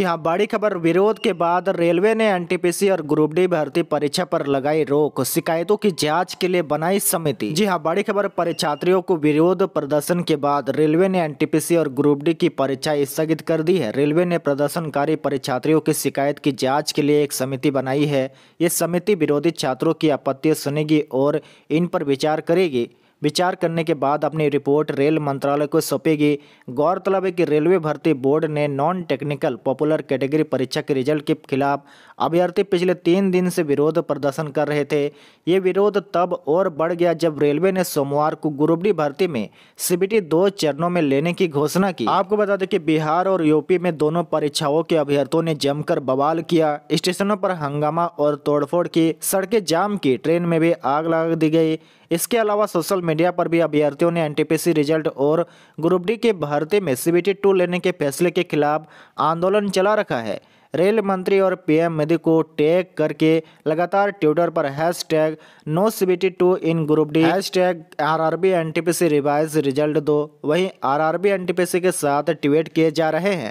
जी हाँ बड़ी खबर विरोध के बाद रेलवे ने एनटीपीसी और ग्रुप डी भर्ती परीक्षा पर लगाई रोक शिकायतों की जांच के लिए बनाई समिति जी हाँ बड़ी खबर परीक्षार्थियों को विरोध प्रदर्शन के बाद रेलवे ने एनटीपीसी और ग्रुप डी की परीक्षा स्थगित कर दी है रेलवे ने प्रदर्शनकारी परीक्षार्थियों की शिकायत की जाँच के लिए एक समिति बनाई है ये समिति विरोधी छात्रों की आपत्तियाँ सुनेगी और इन पर विचार करेगी विचार करने के बाद अपनी रिपोर्ट रेल मंत्रालय को सौंपेगी गौरतलब है कि रेलवे भर्ती बोर्ड ने नॉन टेक्निकल पॉपुलर कैटेगरी परीक्षा के रिजल्ट के खिलाफ अभ्यर्थी पिछले तीन दिन से विरोध प्रदर्शन कर रहे थे ये विरोध तब और बढ़ गया जब रेलवे ने सोमवार को गुरुबड़ी भर्ती में सीबीटी दो चरणों में लेने की घोषणा की आपको बता दें कि बिहार और यूपी में दोनों परीक्षाओं के अभ्यर्थियों ने जमकर बवाल किया स्टेशनों पर हंगामा और तोड़फोड़ की सड़कें जाम की ट्रेन में भी आग लगा दी गई इसके अलावा सोशल मीडिया पर भी अभ्यर्थियों ने एनटीपीसी रिजल्ट और ग्रुप डी के भर्ती में सीबीटी टू लेने के फैसले के खिलाफ आंदोलन चला रखा है रेल मंत्री और पीएम मोदी को टैग करके लगातार ट्विटर पर hashtag no C B T two in group D hashtag R R B N T P C revise result दो वहीं R R B N T P C के साथ tweet किए जा रहे हैं